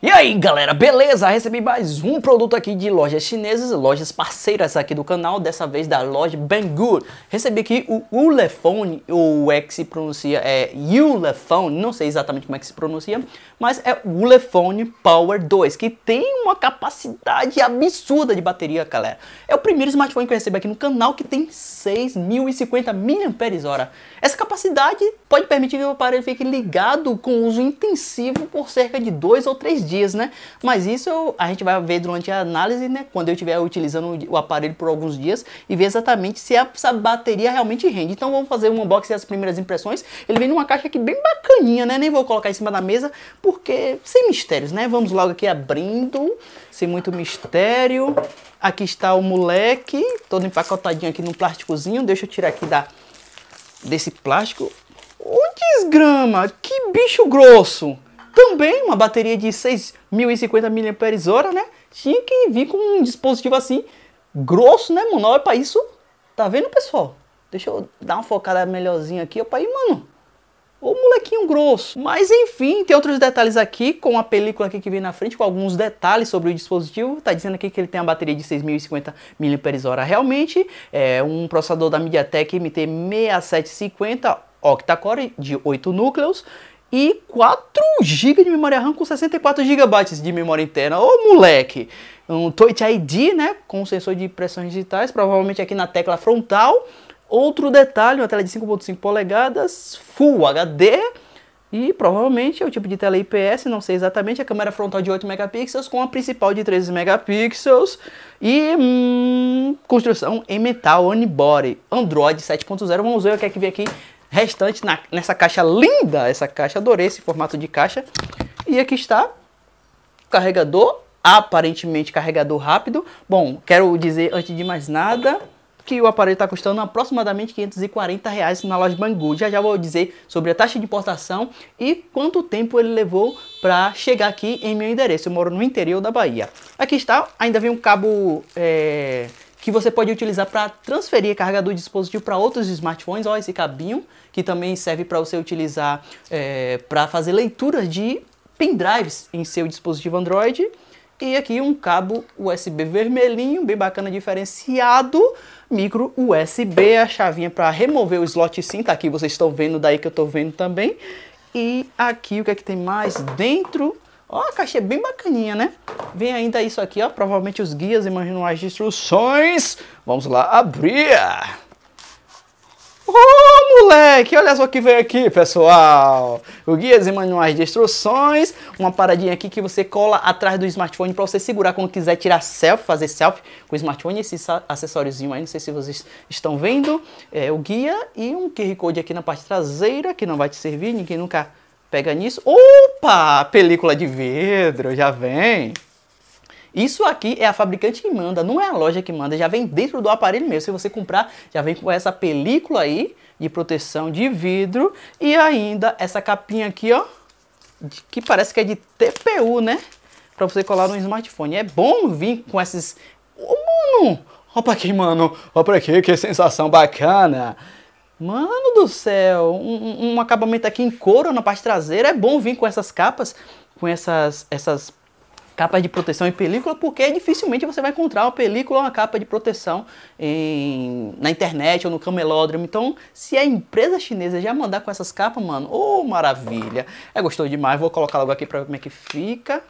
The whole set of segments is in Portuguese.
E aí galera, beleza? Recebi mais um produto aqui de lojas chinesas, lojas parceiras aqui do canal, dessa vez da loja Banggood. Recebi aqui o Ulefone, ou é que se pronuncia, é Ulefone, não sei exatamente como é que se pronuncia, mas é Ulefone Power 2, que tem uma capacidade absurda de bateria, galera. É o primeiro smartphone que eu recebo aqui no canal que tem 6.050 mAh. Essa capacidade pode permitir que o aparelho fique ligado com uso intensivo por cerca de 2 ou 3 dias dias, né? Mas isso a gente vai ver durante a análise, né? Quando eu estiver utilizando o aparelho por alguns dias e ver exatamente se essa bateria realmente rende. Então vamos fazer um unboxing das primeiras impressões. Ele vem numa caixa aqui bem bacaninha, né? Nem vou colocar em cima da mesa porque sem mistérios, né? Vamos logo aqui abrindo, sem muito mistério. Aqui está o moleque, todo empacotadinho aqui no plásticozinho. Deixa eu tirar aqui da, desse plástico. O desgrama, que bicho grosso! também uma bateria de 6.050 mAh, né? Tinha que vir com um dispositivo assim, grosso, né, mano? Olha pra isso. Tá vendo, pessoal? Deixa eu dar uma focada melhorzinha aqui. Opa, aí, mano. O molequinho grosso. Mas enfim, tem outros detalhes aqui com a película aqui que vem na frente, com alguns detalhes sobre o dispositivo. Tá dizendo aqui que ele tem uma bateria de 6.050 mAh realmente. É um processador da MediaTek MT6750 octa-core de 8 núcleos e 4 GB de memória RAM com 64 GB de memória interna. Ô moleque! Um Touch ID, né? Com sensor de pressões digitais, provavelmente aqui na tecla frontal. Outro detalhe, uma tela de 5.5 polegadas, Full HD. E provavelmente é o tipo de tela IPS, não sei exatamente, a câmera frontal de 8 megapixels com a principal de 13 megapixels e hum, construção em metal on Android 7.0. Vamos ver o que é que vem aqui restante na, nessa caixa linda. Essa caixa, adorei esse formato de caixa. E aqui está o carregador, aparentemente carregador rápido. Bom, quero dizer antes de mais nada que o aparelho está custando aproximadamente 540 reais na loja Bangu. Já já vou dizer sobre a taxa de importação e quanto tempo ele levou para chegar aqui em meu endereço. Eu moro no interior da Bahia. Aqui está, ainda vem um cabo é, que você pode utilizar para transferir a carga do dispositivo para outros smartphones. Ó, esse cabinho que também serve para você utilizar é, para fazer leitura de pendrives em seu dispositivo Android. E aqui um cabo USB vermelhinho, bem bacana, diferenciado. Micro USB, a chavinha para remover o slot SIM, tá aqui, vocês estão vendo, daí que eu estou vendo também. E aqui o que é que tem mais dentro Ó, a caixa é bem bacaninha, né? Vem ainda isso aqui, ó, provavelmente os guias e manuais de instruções. Vamos lá abrir. Ô, moleque, olha só o que vem aqui, pessoal. O guias e manuais de instruções, uma paradinha aqui que você cola atrás do smartphone para você segurar quando quiser tirar selfie, fazer selfie com o smartphone, esse acessóriozinho aí, não sei se vocês estão vendo, é o guia e um QR Code aqui na parte traseira que não vai te servir, ninguém nunca pega nisso. Opa! Película de vidro, já vem. Isso aqui é a fabricante que manda, não é a loja que manda, já vem dentro do aparelho mesmo. Se você comprar, já vem com essa película aí de proteção de vidro e ainda essa capinha aqui, ó, que parece que é de TPU, né? Para você colar no smartphone. É bom vir com esses... Ô, oh, mano! Opa aqui, mano! Opa aqui, que sensação bacana! Mano do céu, um, um acabamento aqui em couro na parte traseira. É bom vir com essas capas, com essas, essas capas de proteção em película, porque dificilmente você vai encontrar uma película ou uma capa de proteção em, na internet ou no camelódromo. Então, se a empresa chinesa já mandar com essas capas, mano, ô oh, maravilha! É gostoso demais, vou colocar logo aqui pra ver como é que fica.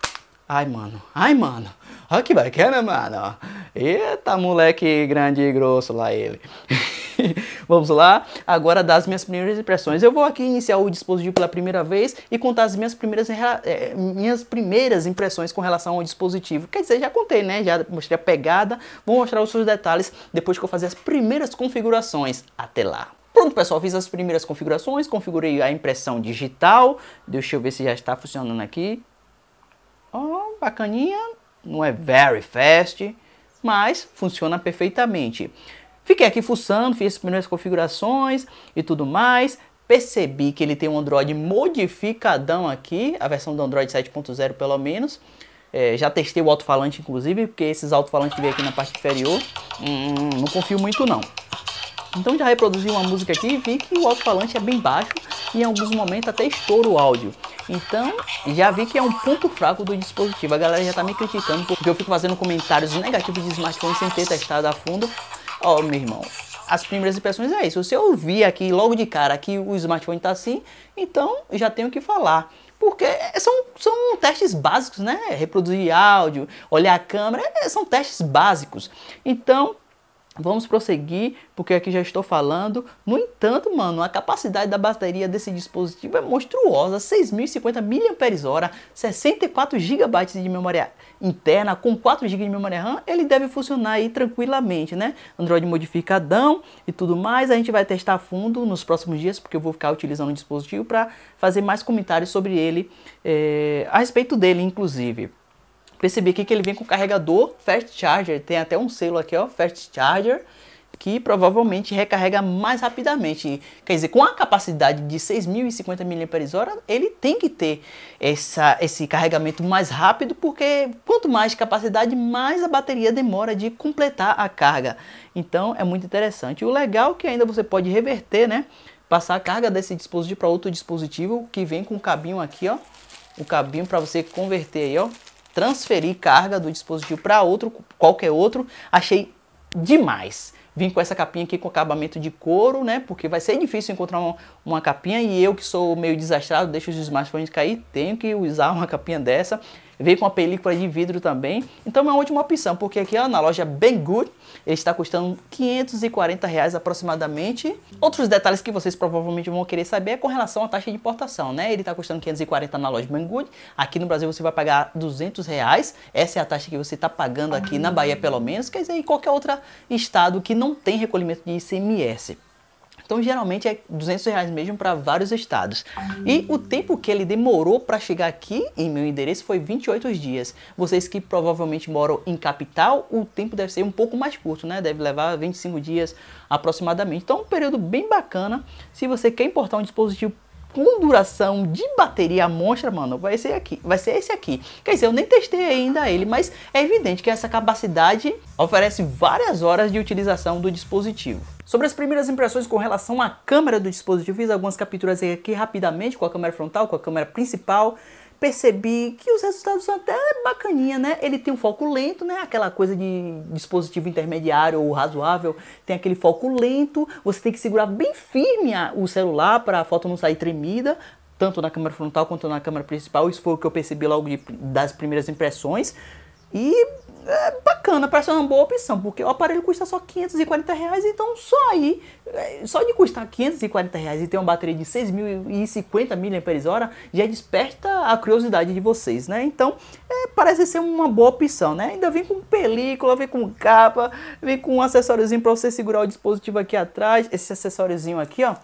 Ai, mano, ai, mano, olha que bacana, mano. Eita, moleque grande e grosso lá ele. Vamos lá, agora das minhas primeiras impressões. Eu vou aqui iniciar o dispositivo pela primeira vez e contar as minhas primeiras, eh, minhas primeiras impressões com relação ao dispositivo. Quer dizer, já contei, né? Já mostrei a pegada, vou mostrar os seus detalhes depois que eu fazer as primeiras configurações. Até lá! Pronto, pessoal, fiz as primeiras configurações, configurei a impressão digital. Deixa eu ver se já está funcionando aqui. Ó, oh, bacaninha. Não é very fast, mas funciona perfeitamente. Fiquei aqui fuçando, fiz as primeiras configurações e tudo mais. Percebi que ele tem um Android modificadão aqui, a versão do Android 7.0 pelo menos. É, já testei o alto-falante, inclusive, porque esses alto-falantes que vem aqui na parte inferior, hum, não confio muito não. Então já reproduzi uma música aqui e vi que o alto-falante é bem baixo e em alguns momentos até estoura o áudio. Então já vi que é um ponto fraco do dispositivo. A galera já está me criticando porque eu fico fazendo comentários negativos de smartphone sem ter testado a fundo. Ó, meu irmão, as primeiras impressões é isso. Se eu ouvir aqui logo de cara que o smartphone tá assim, então já tenho que falar. Porque são, são testes básicos, né? Reproduzir áudio, olhar a câmera, é, são testes básicos. Então, Vamos prosseguir, porque aqui já estou falando. No entanto, mano, a capacidade da bateria desse dispositivo é monstruosa, 6.050 mAh, 64 GB de memória interna com 4 GB de memória RAM, ele deve funcionar aí tranquilamente, né? Android modificadão e tudo mais. A gente vai testar a fundo nos próximos dias, porque eu vou ficar utilizando o dispositivo para fazer mais comentários sobre ele, é, a respeito dele, inclusive. Percebi aqui que ele vem com carregador Fast Charger, tem até um selo aqui, ó, Fast Charger que provavelmente recarrega mais rapidamente. Quer dizer, com a capacidade de 6.050 mAh, ele tem que ter essa, esse carregamento mais rápido, porque quanto mais capacidade, mais a bateria demora de completar a carga. Então é muito interessante. O legal é que ainda você pode reverter, né? Passar a carga desse dispositivo para outro dispositivo que vem com o cabinho aqui, ó. O cabinho para você converter aí, ó. Transferir carga do dispositivo para outro, qualquer outro. Achei demais vim com essa capinha aqui com acabamento de couro, né? Porque vai ser difícil encontrar uma, uma capinha e eu que sou meio desastrado, deixo os smartphones cair, tenho que usar uma capinha dessa. Veio com uma película de vidro também. Então é uma última opção, porque aqui ó, é na loja Banggood, Good ele está custando 540 reais aproximadamente. Outros detalhes que vocês provavelmente vão querer saber é com relação à taxa de importação, né? Ele está custando 540 na loja Banggood, Good. Aqui no Brasil você vai pagar 200 reais. Essa é a taxa que você está pagando aqui na Bahia pelo menos. Quer dizer, em qualquer outro estado que não tem recolhimento de ICMS. Então geralmente é 200 reais mesmo para vários estados. E o tempo que ele demorou para chegar aqui em meu endereço foi 28 dias. Vocês que provavelmente moram em capital, o tempo deve ser um pouco mais curto, né? Deve levar 25 dias aproximadamente. Então é um período bem bacana. Se você quer importar um dispositivo com duração de bateria monstra, mano, vai ser aqui, vai ser esse aqui. Quer dizer, eu nem testei ainda ele, mas é evidente que essa capacidade oferece várias horas de utilização do dispositivo. Sobre as primeiras impressões com relação à câmera do dispositivo, fiz algumas capturas aqui rapidamente com a câmera frontal, com a câmera principal, percebi que os resultados são até bacaninha, né? Ele tem um foco lento, né? Aquela coisa de dispositivo intermediário ou razoável, tem aquele foco lento, você tem que segurar bem firme o celular para a foto não sair tremida, tanto na câmera frontal quanto na câmera principal. Isso foi o que eu percebi logo de, das primeiras impressões. E é, bacana, parece uma boa opção, porque o aparelho custa só 540 reais, então só aí, é, só de custar 540 reais e ter uma bateria de 6.050 mAh, já desperta a curiosidade de vocês, né? Então, é, parece ser uma boa opção, né? Ainda vem com película, vem com capa, vem com um acessóriozinho para você segurar o dispositivo aqui atrás, esse acessóriozinho aqui, ó,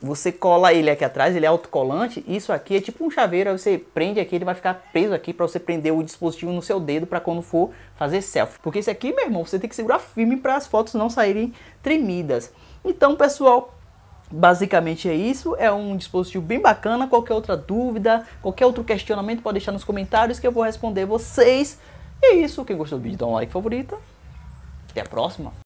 você cola ele aqui atrás, ele é autocolante, isso aqui é tipo um chaveiro, aí você prende aqui, ele vai ficar preso aqui para você prender o dispositivo no seu dedo para quando for fazer selfie. Porque esse aqui, meu irmão, você tem que segurar firme para as fotos não saírem tremidas. Então, pessoal, basicamente é isso, é um dispositivo bem bacana, qualquer outra dúvida, qualquer outro questionamento pode deixar nos comentários que eu vou responder vocês. E é isso, quem gostou do vídeo dá um like favorito. até a próxima.